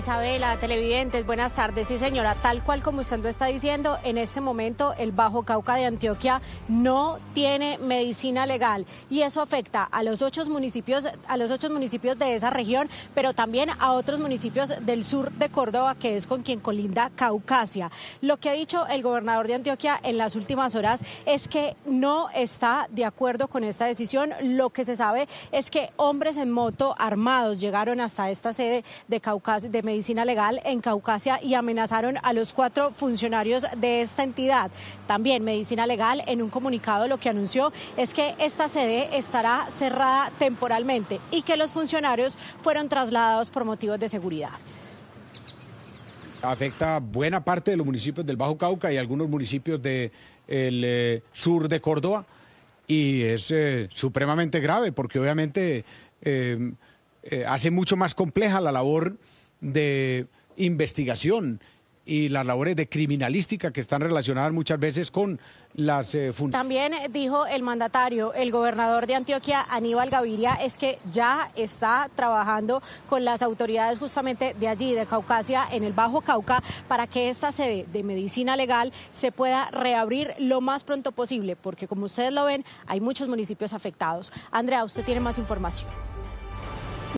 Isabela, televidentes, buenas tardes. Sí, señora, tal cual como usted lo está diciendo, en este momento el Bajo Cauca de Antioquia no tiene medicina legal y eso afecta a los ocho municipios, a los municipios de esa región, pero también a otros municipios del sur de Córdoba, que es con quien colinda Caucasia. Lo que ha dicho el gobernador de Antioquia en las últimas horas es que no está de acuerdo con esta decisión. Lo que se sabe es que hombres en moto armados llegaron hasta esta sede de Caucasia, de medicina legal en Caucasia y amenazaron a los cuatro funcionarios de esta entidad. También medicina legal en un comunicado lo que anunció es que esta sede estará cerrada temporalmente y que los funcionarios fueron trasladados por motivos de seguridad. Afecta buena parte de los municipios del Bajo Cauca y algunos municipios del de, eh, sur de Córdoba y es eh, supremamente grave porque obviamente eh, hace mucho más compleja la labor de investigación y las labores de criminalística que están relacionadas muchas veces con las eh, También dijo el mandatario, el gobernador de Antioquia, Aníbal Gaviria, es que ya está trabajando con las autoridades justamente de allí, de Caucasia, en el Bajo Cauca, para que esta sede de medicina legal se pueda reabrir lo más pronto posible, porque como ustedes lo ven, hay muchos municipios afectados. Andrea, usted tiene más información.